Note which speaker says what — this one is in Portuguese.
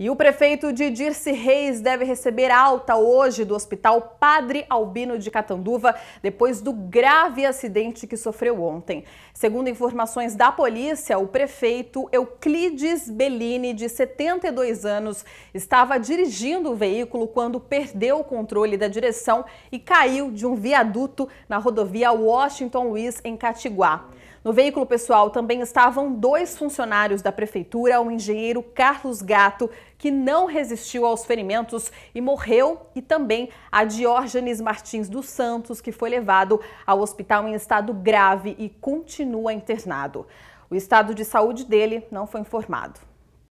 Speaker 1: E o prefeito de Dirce Reis deve receber alta hoje do Hospital Padre Albino de Catanduva, depois do grave acidente que sofreu ontem. Segundo informações da polícia, o prefeito Euclides Bellini, de 72 anos, estava dirigindo o veículo quando perdeu o controle da direção e caiu de um viaduto na rodovia Washington Luiz, em Catiguá. No veículo pessoal também estavam dois funcionários da prefeitura, o engenheiro Carlos Gato que não resistiu aos ferimentos e morreu, e também a Diógenes Martins dos Santos, que foi levado ao hospital em estado grave e continua internado. O estado de saúde dele não foi informado.